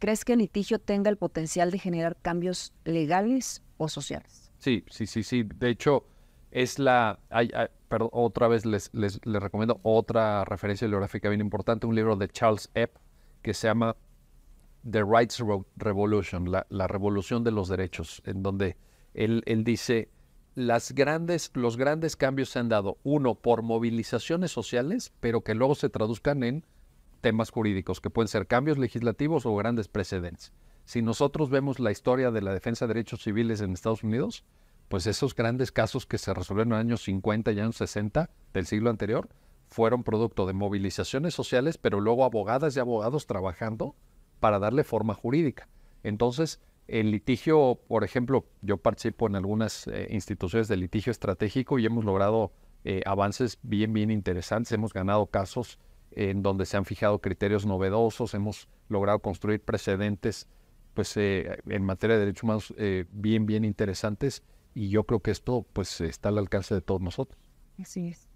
¿Crees que el litigio tenga el potencial de generar cambios legales o sociales? Sí, sí, sí, sí. De hecho, es la... otra vez les, les, recomiendo otra referencia bibliográfica bien importante, un libro de Charles Epp que se llama The Rights Revolution, la, revolución de los derechos, en donde él, él dice, las grandes, los grandes cambios se han dado, uno, por movilizaciones sociales, pero que luego se traduzcan en temas jurídicos, que pueden ser cambios legislativos o grandes precedentes. Si nosotros vemos la historia de la defensa de derechos civiles en Estados Unidos, pues esos grandes casos que se resolvieron en los años 50 y años 60 del siglo anterior fueron producto de movilizaciones sociales, pero luego abogadas y abogados trabajando para darle forma jurídica. Entonces, el litigio, por ejemplo, yo participo en algunas eh, instituciones de litigio estratégico y hemos logrado eh, avances bien, bien interesantes. Hemos ganado casos en donde se han fijado criterios novedosos, hemos logrado construir precedentes pues, eh, en materia de derechos humanos eh, bien, bien interesantes y yo creo que esto pues está al alcance de todos nosotros. Así es.